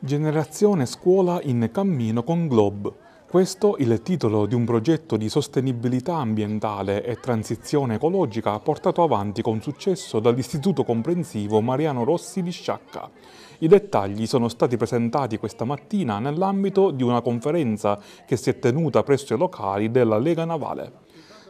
Generazione Scuola in Cammino con Globe. Questo il titolo di un progetto di sostenibilità ambientale e transizione ecologica portato avanti con successo dall'Istituto Comprensivo Mariano Rossi di Sciacca. I dettagli sono stati presentati questa mattina nell'ambito di una conferenza che si è tenuta presso i locali della Lega Navale.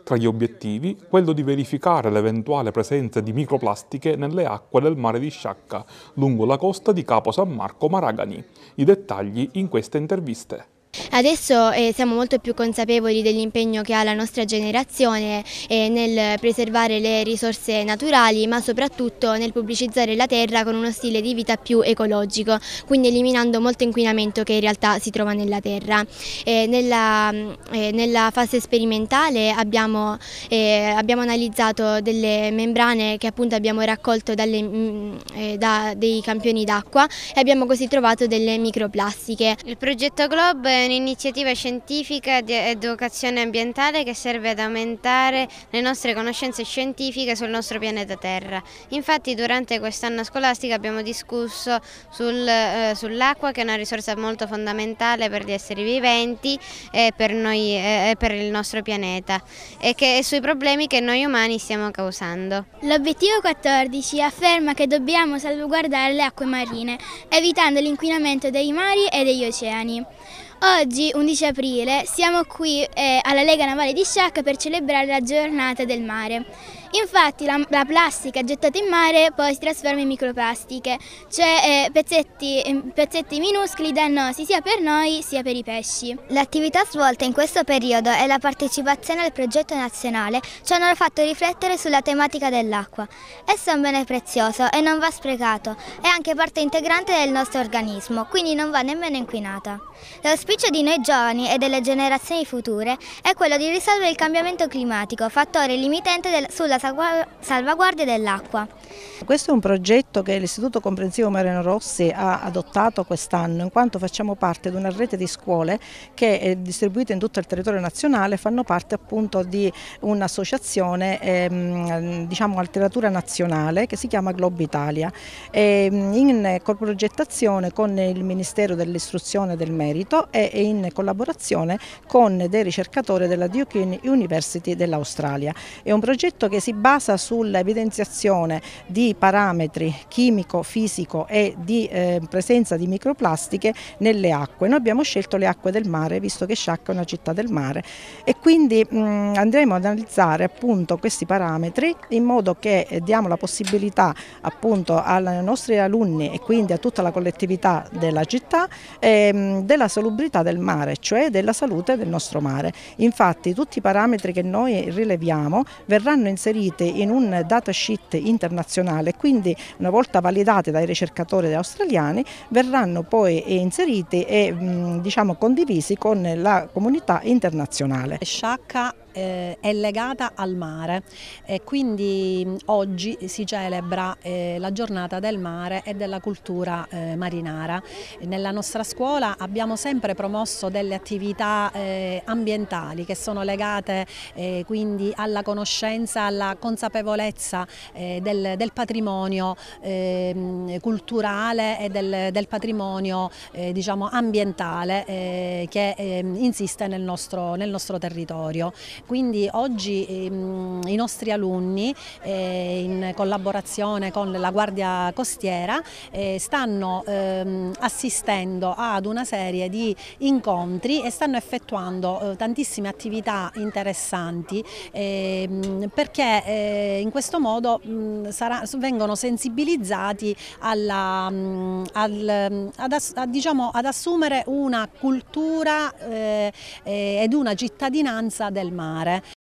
Tra gli obiettivi, quello di verificare l'eventuale presenza di microplastiche nelle acque del mare di Sciacca, lungo la costa di Capo San Marco Maragani. I dettagli in queste interviste. Adesso eh, siamo molto più consapevoli dell'impegno che ha la nostra generazione eh, nel preservare le risorse naturali ma soprattutto nel pubblicizzare la terra con uno stile di vita più ecologico, quindi eliminando molto inquinamento che in realtà si trova nella terra. Eh, nella, eh, nella, fase sperimentale abbiamo, eh, abbiamo, analizzato delle membrane che appunto abbiamo raccolto dalle, mh, mm, eh, da, dei campioni d'acqua e abbiamo così trovato delle microplastiche. Il progetto Globe è un un'iniziativa scientifica di educazione ambientale che serve ad aumentare le nostre conoscenze scientifiche sul nostro pianeta Terra. Infatti durante quest'anno scolastico abbiamo discusso sul, eh, sull'acqua che è una risorsa molto fondamentale per gli esseri viventi e per, noi, eh, per il nostro pianeta e, che, e sui problemi che noi umani stiamo causando. L'obiettivo 14 afferma che dobbiamo salvaguardare le acque marine evitando l'inquinamento dei mari e degli oceani. Oggi, 11 aprile, siamo qui eh, alla Lega Navale di Sciacca per celebrare la giornata del mare. Infatti la, la, plastica gettata in mare poi si trasforma in microplastiche, cioè eh, pezzetti, eh, pezzetti, minuscoli dannosi sia per noi sia per i pesci. L'attività svolta in questo periodo e la partecipazione al progetto nazionale ci hanno fatto riflettere sulla tematica dell'acqua. Essa è un bene prezioso e non va sprecato, è anche parte integrante del nostro organismo, quindi non va nemmeno inquinata. L'auspicio di noi giovani e delle generazioni future è quello di risolvere il cambiamento climatico, fattore limitante del, sulla salvaguardia dell'acqua. Questo è un progetto che l'Istituto Comprensivo Mariano Rossi ha adottato quest'anno in quanto facciamo parte di una rete di scuole che distribuite in tutto il territorio nazionale fanno parte appunto di un'associazione ehm, diciamo alteratura nazionale che si chiama Globe Italia e, ehm, in coprogettazione con il Ministero dell'Istruzione del Merito e in collaborazione con dei ricercatori della Duke University dell'Australia. È un progetto che si basa sull'evidenziazione di parametri chimico-fisico e di eh, presenza di microplastiche nelle acque. Noi abbiamo scelto le acque del mare visto che Sciacca è una città del mare e quindi mh, mm, andremo ad analizzare appunto questi parametri in modo che eh, diamo la possibilità appunto ai nostri alunni e quindi a tutta la collettività della città ehm, della salubrità del mare, cioè della salute del nostro mare. Infatti tutti i parametri che noi rileviamo verranno inseriti in un datasheet internazionale nazionale. Quindi una volta validate dai ricercatori australiani verranno poi inseriti e diciamo, condivisi con la comunità internazionale. Sciacca eh, è legata al mare e quindi oggi si celebra eh, la giornata del mare e della cultura eh, marinara. Nella nostra scuola abbiamo sempre promosso delle attività ambientali che sono legate quindi alla conoscenza, alla consapevolezza del, del patrimonio eh, culturale e del, del patrimonio eh, diciamo ambientale eh, che ehm, insiste nel nostro, nel nostro, territorio. Quindi oggi ehm, i nostri alunni eh, in collaborazione con la Guardia Costiera eh, stanno ehm, assistendo ad una serie di incontri e stanno effettuando eh, tantissime attività interessanti perché in questo modo sarà vengono sensibilizzati alla, mm, al, mm, ad, ass, a, diciamo, ad, assumere una cultura eh, eh ed una cittadinanza del mare.